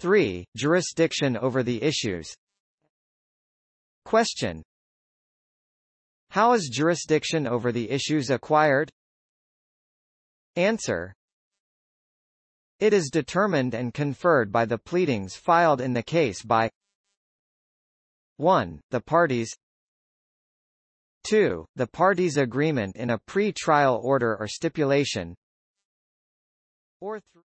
3. Jurisdiction over the issues Question How is jurisdiction over the issues acquired? Answer It is determined and conferred by the pleadings filed in the case by 1. The parties 2. The parties' agreement in a pre-trial order or stipulation or 3.